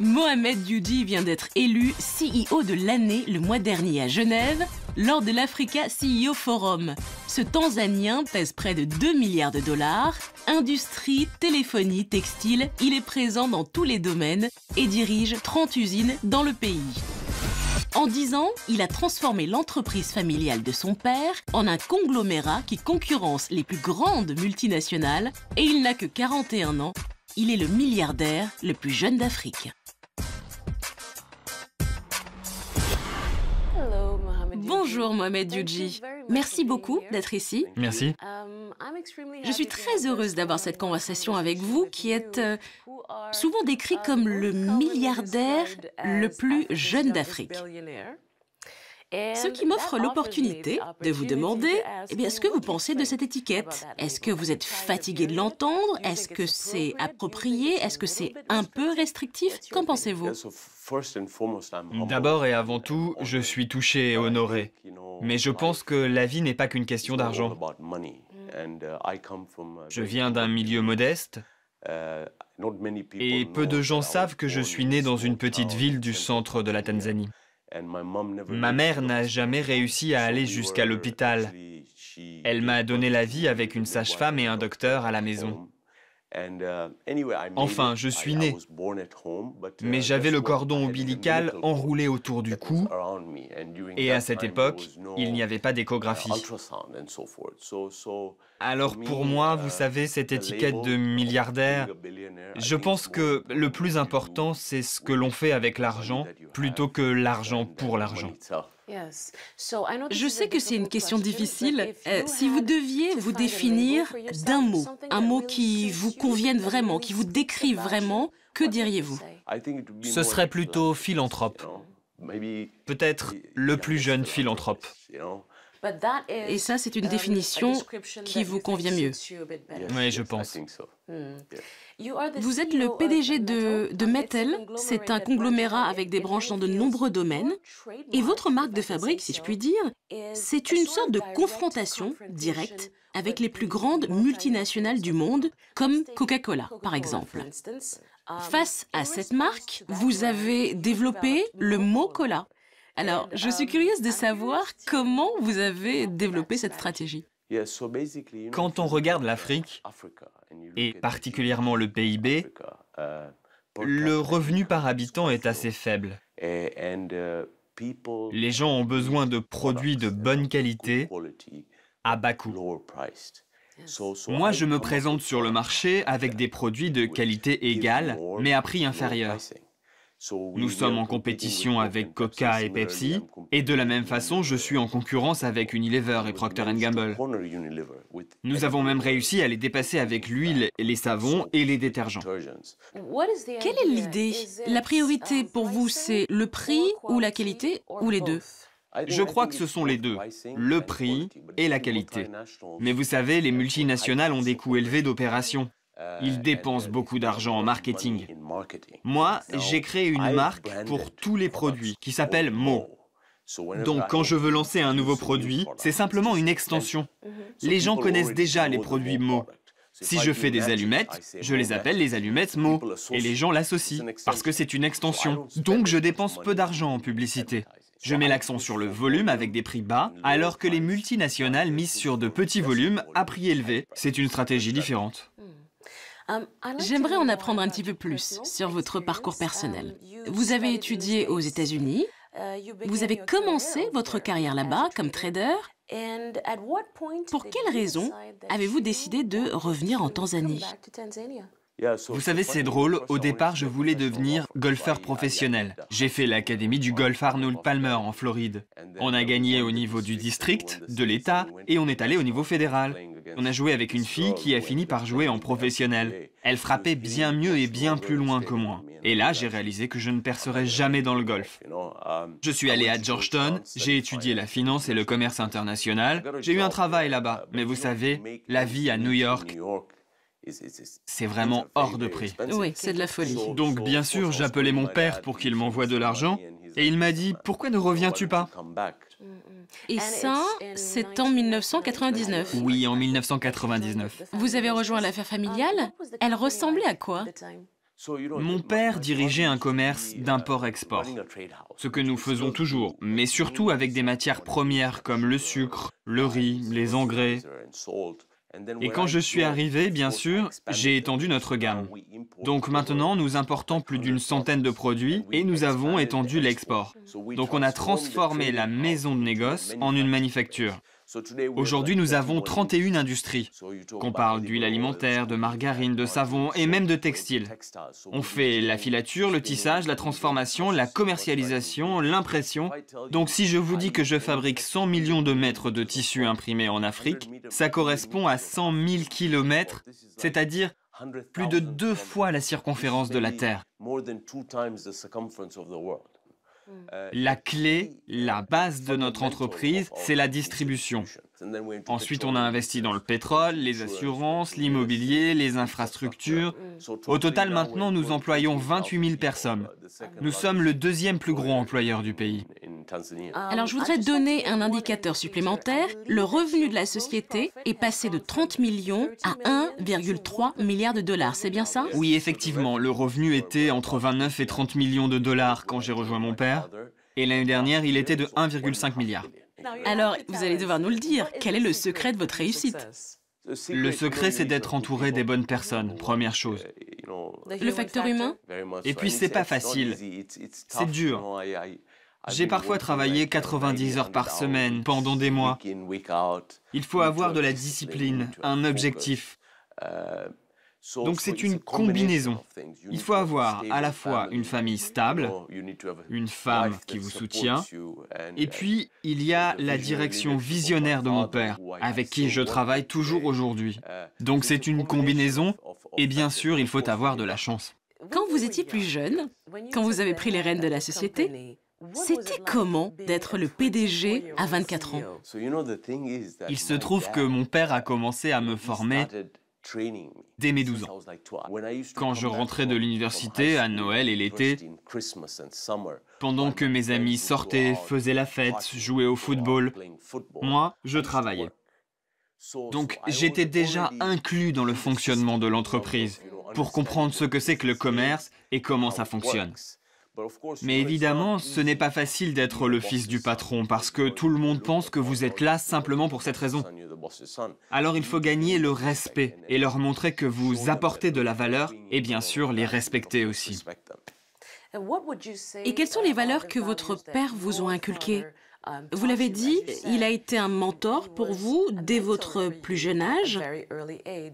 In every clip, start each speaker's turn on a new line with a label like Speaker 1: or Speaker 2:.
Speaker 1: Mohamed Dioudi vient d'être élu CEO de l'année le mois dernier à Genève lors de l'Africa CEO Forum. Ce Tanzanien pèse près de 2 milliards de dollars. Industrie, téléphonie, textile, il est présent dans tous les domaines et dirige 30 usines dans le pays. En 10 ans, il a transformé l'entreprise familiale de son père en un conglomérat qui concurrence les plus grandes multinationales et il n'a que 41 ans. Il est le milliardaire le plus jeune d'Afrique. Bonjour Mohamed Yuji. Merci beaucoup d'être ici. Merci. Um, Je suis très heureuse d'avoir cette conversation avec vous qui est euh, souvent décrit euh, comme le milliardaire le plus jeune d'Afrique. Ce qui m'offre l'opportunité de vous demander, eh bien, ce que vous pensez de cette étiquette. Est-ce que vous êtes fatigué de l'entendre Est-ce que c'est approprié Est-ce que c'est un peu restrictif
Speaker 2: Qu'en pensez-vous D'abord et avant tout, je suis touché et honoré. Mais je pense que la vie n'est pas qu'une question d'argent. Mm. Uh, je viens d'un milieu modeste. Uh, et peu de gens savent que je suis né dans une petite ville du centre de la Tanzanie. Ma mère n'a jamais réussi à aller jusqu'à l'hôpital. Elle m'a donné la vie avec une sage-femme et un docteur à la maison. Uh, enfin, je suis né, mais uh, j'avais le cordon ombilical enroulé autour du cou, et à cette époque, il n'y avait pas d'échographie. Uh, Alors pour moi, vous savez, cette étiquette de milliardaire, je pense que le plus important, c'est ce que l'on fait avec l'argent plutôt que l'argent pour l'argent.
Speaker 1: Je sais que c'est une question difficile. Euh, si vous deviez vous définir d'un mot, un mot qui vous convienne vraiment, qui vous décrit vraiment, que diriez-vous
Speaker 2: Ce serait plutôt philanthrope. Peut-être le plus jeune philanthrope.
Speaker 1: Et ça, c'est une um, définition qui vous convient mieux.
Speaker 2: Oui, je pense. Hmm.
Speaker 1: Vous êtes e le PDG de, de Metal, c'est un conglomérat avec des branches dans de nombreux domaines, et votre marque de fabrique, si je e puis dire, c'est une sorte de confrontation directe avec les plus grandes multinationales du monde, comme Coca-Cola, par exemple. Um, Face à cette
Speaker 2: marque, vous
Speaker 1: avez développé le mot cola. Alors, je suis um, curieuse de savoir comment vous avez développé cette stratégie.
Speaker 2: Quand on regarde l'Afrique, et particulièrement le PIB, uh, le revenu par habitant est assez faible. Uh, Les gens ont besoin de produits de bonne qualité à bas coût. Moi, je me présente sur le marché avec des produits de qualité égale, mais à prix inférieur. Nous sommes en compétition avec Coca et Pepsi, et de la même mm. façon, je suis en concurrence avec Unilever et Procter Gamble. Nous avons même réussi à les dépasser avec l'huile, les savons et les détergents.
Speaker 1: Quelle est l'idée La priorité pour vous, c'est le prix ou la qualité ou les deux
Speaker 2: je crois que ce sont les deux, le prix et la qualité. Mais vous savez, les multinationales ont des coûts élevés d'opération. Euh, Ils dépensent beaucoup d'argent en marketing. Moi, j'ai créé une marque pour tous les produits qui s'appelle Mo. Donc quand je veux lancer un nouveau produit, c'est simplement une extension. Mm-hmm. Les gens connaissent déjà les produits Mo. Si je fais des allumettes, je les appelle les allumettes Mo, et les gens l'associent, parce que c'est une extension. Donc je dépense peu d'argent en publicité. Je mets l'accent sur le volume avec des prix bas, alors que les multinationales misent sur de petits volumes à prix élevé. C'est une stratégie différente.
Speaker 1: J'aimerais en apprendre un petit peu plus sur votre parcours personnel. Vous avez étudié aux États-Unis, vous avez commencé votre carrière là-bas comme trader. Pour quelle raisons avez-vous décidé de revenir en Tanzanie
Speaker 2: vous savez, c'est drôle, au départ, je voulais devenir golfeur professionnel. J'ai fait l'académie du golf Arnold Palmer en Floride. On a gagné au niveau du district, de l'État, et on est allé au niveau fédéral. On a joué avec une fille qui a fini par jouer en professionnel. Elle frappait bien mieux et bien plus loin que moi. Et là, j'ai réalisé que je ne percerais jamais dans le golf. Je suis allé à Georgetown, j'ai étudié la finance et le commerce international, j'ai eu un travail là-bas. Mais vous savez, la vie à New York, c'est vraiment hors de prix. Oui, c'est de la folie. Donc bien sûr, j'appelais mon père pour qu'il m'envoie de l'argent, et il m'a dit, pourquoi ne reviens-tu pas
Speaker 1: et ça, c'est en 1999.
Speaker 2: Oui, en 1999.
Speaker 1: Vous avez rejoint l'affaire familiale uh, Elle ressemblait à quoi
Speaker 2: mon père dirigeait un commerce d'import-export, ce que nous faisons toujours, mais surtout avec des matières premières comme le sucre, le riz, les engrais. Et quand je suis arrivé, bien sûr, j'ai étendu notre gamme. Donc maintenant, nous importons plus d'une centaine de produits et nous avons étendu l'export. Donc on a transformé la maison de négoce en une manufacture. Aujourd'hui, nous avons 31 industries. Qu'on parle d'huile alimentaire, de margarine, de savon et même de textile. On fait la filature, le tissage, la transformation, la commercialisation, l'impression. Donc si je vous dis que je fabrique 100 millions de mètres de tissus imprimés en Afrique, ça correspond à 100 000 kilomètres, c'est-à-dire plus de deux fois la circonférence de la Terre. Hmm. Euh, la clé, la base de notre entreprise, c'est la distribution. Ensuite, on a investi dans le pétrole, les assurances, l'immobilier, les infrastructures. Au total, maintenant, nous employons 28 000 personnes. Nous sommes le deuxième plus gros employeur du pays. Euh,
Speaker 1: Alors je voudrais donner un indicateur supplémentaire. Le revenu de la société est passé de 30 millions à 1,3 milliard de dollars, c'est bien ça
Speaker 2: Oui, effectivement. Le revenu était entre 29 et 30 millions de dollars quand j'ai rejoint mon père. Et l'année dernière, il était de 1,5 milliard.
Speaker 1: Alors, vous allez devoir nous le dire. Quel est le secret de votre réussite
Speaker 2: le secret, c'est d'être entouré des bonnes personnes, première chose. Uh, le
Speaker 1: facteur humain Et puis, c'est pas facile. C'est dur.
Speaker 2: J'ai parfois travaillé 90 heures par semaine pendant des mois. Il faut avoir de la discipline, un objectif. Donc c'est une combinaison. Il faut avoir à la fois une famille stable, une femme qui vous soutient, et puis il y a la direction visionnaire de mon père, avec qui je travaille toujours aujourd'hui. Donc c'est une combinaison, et bien sûr il faut avoir de la chance.
Speaker 1: Quand vous étiez plus jeune, quand vous avez pris les rênes de la société, c'était comment d'être le PDG à 24 ans
Speaker 2: Il se trouve que mon père a commencé à me former dès mes 12 ans. Quand je rentrais de l'université à Noël et l'été, pendant que mes amis sortaient, faisaient la fête, jouaient au football, moi, je travaillais. Donc j'étais déjà inclus dans le fonctionnement de l'entreprise pour comprendre ce que c'est que le commerce et comment ça fonctionne. Mais évidemment, ce n'est pas facile d'être le fils du patron parce que tout le monde pense que vous êtes là simplement pour cette raison. Alors il faut gagner le respect et leur montrer que vous apportez de la valeur et bien sûr les respecter aussi.
Speaker 1: Et quelles sont les valeurs que votre père vous a inculquées vous l'avez dit, il a été un mentor pour vous dès votre plus jeune âge.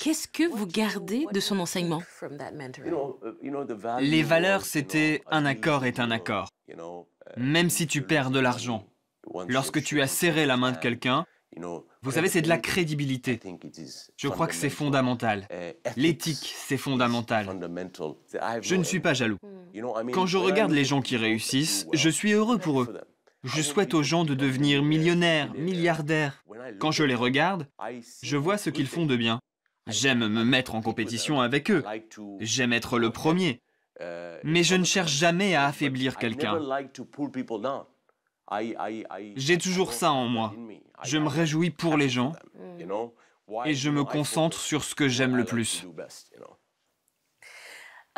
Speaker 1: Qu'est-ce que vous gardez de son enseignement
Speaker 2: uh, Les valeurs, c'était un accord est un accord. Uh, Même si tu perds de l'argent, lorsque tu as serré la main de quelqu'un, vous savez, c'est de la crédibilité. Je crois que c'est fondamental. Uh, L'éthique, c'est fondamental. Je ne suis pas jaloux. Quand je regarde les gens qui réussissent, je suis heureux pour eux. Je souhaite aux gens de devenir millionnaires, milliardaires. Quand je les regarde, je vois ce qu'ils font de bien. J'aime me mettre en compétition avec eux. J'aime être le premier. Mais je ne cherche jamais à affaiblir quelqu'un. J'ai toujours ça en moi. Je me réjouis pour les gens et je me concentre sur ce que j'aime le plus.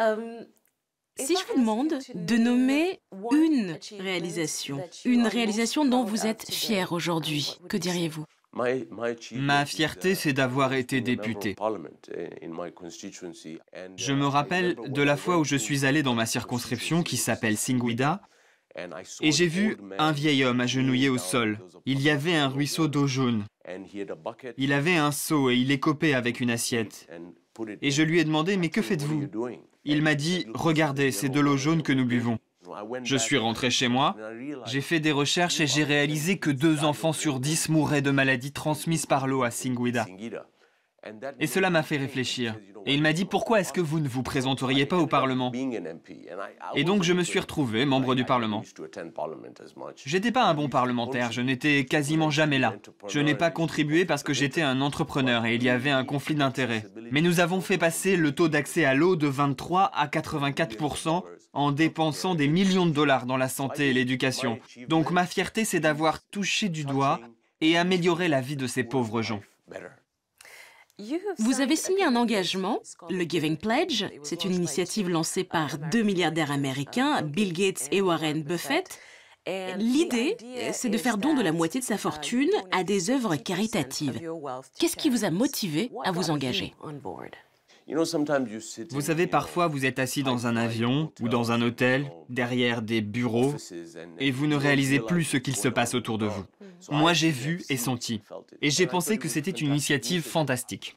Speaker 1: Euh, si je vous demande de nommer une réalisation, une réalisation dont vous êtes fier
Speaker 2: aujourd'hui, que diriez-vous Ma fierté, c'est d'avoir été député. Eh, je me uh, rappelle de la fois où je suis allé dans ma circonscription qui s'appelle Singwida et j'ai vu un vieil homme agenouillé au sol. Il y avait un ruisseau d'eau jaune. Il avait un seau et il écopait avec une assiette. Et je lui ai demandé, mais que faites-vous Il m'a dit, regardez, c'est de l'eau jaune que nous buvons. Je suis rentré chez moi, j'ai fait des recherches et j'ai réalisé que deux enfants sur dix mouraient de maladies transmises par l'eau à Singida. Et cela m'a fait réfléchir. Et il m'a dit pourquoi est-ce que vous ne vous présenteriez pas au Parlement Et donc je me suis retrouvé membre du Parlement. Je n'étais pas un bon parlementaire, je n'étais quasiment jamais là. Je n'ai pas contribué parce que j'étais un entrepreneur et il y avait un conflit d'intérêts. Mais nous avons fait passer le taux d'accès à l'eau de 23 à 84 en dépensant des millions de dollars dans la santé et l'éducation. Donc ma fierté, c'est d'avoir touché du doigt et amélioré la vie de ces pauvres gens.
Speaker 1: Vous avez signé un engagement, le Giving Pledge, c'est une initiative lancée par deux milliardaires américains, Bill Gates et Warren Buffett. L'idée, c'est de faire don de la moitié de sa fortune à des œuvres caritatives. Qu'est-ce qui vous a motivé à vous engager
Speaker 2: vous savez, parfois vous êtes assis dans un avion ou dans un hôtel, derrière des bureaux, et vous ne réalisez plus ce qu'il se passe autour de vous. Moi, j'ai vu et senti, et j'ai pensé que c'était une initiative fantastique.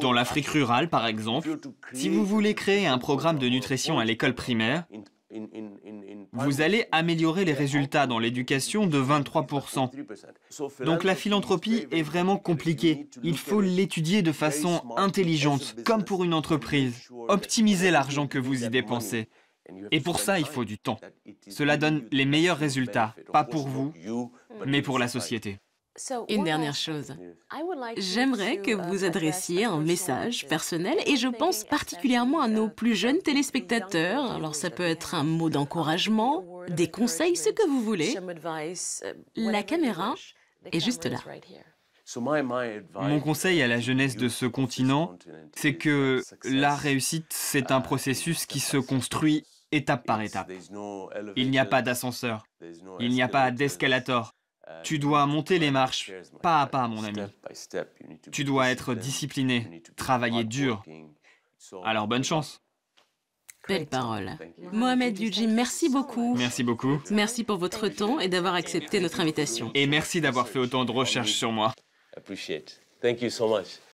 Speaker 2: Dans l'Afrique rurale, par exemple, si vous voulez créer un programme de nutrition à l'école primaire, vous allez améliorer les résultats dans l'éducation de 23%. Donc la philanthropie est vraiment compliquée. Il faut l'étudier de façon intelligente, comme pour une entreprise. Optimisez l'argent que vous y dépensez. Et pour ça, il faut du temps. Cela donne les meilleurs résultats, pas pour vous, mais pour la société.
Speaker 1: Une dernière chose. J'aimerais que uh, vous adressiez un message personnel et je pense particulièrement à nos plus jeunes téléspectateurs. Alors ça peut être un mot d'encouragement, des conseils, ce que vous voulez. Uh, la caméra est juste là. Mon
Speaker 2: conseil à la jeunesse de ce continent, c'est que la réussite, c'est un processus qui se construit étape par étape. Il n'y a pas d'ascenseur, il n'y a pas d'escalator, tu dois monter les marches, pas à pas, mon ami. Tu dois être discipliné, travailler dur. Alors bonne chance. Belle parole. Mohamed Yuji,
Speaker 1: merci beaucoup.
Speaker 2: Merci beaucoup.
Speaker 1: Merci pour votre temps et d'avoir accepté notre invitation.
Speaker 2: Et merci d'avoir fait autant de recherches sur moi.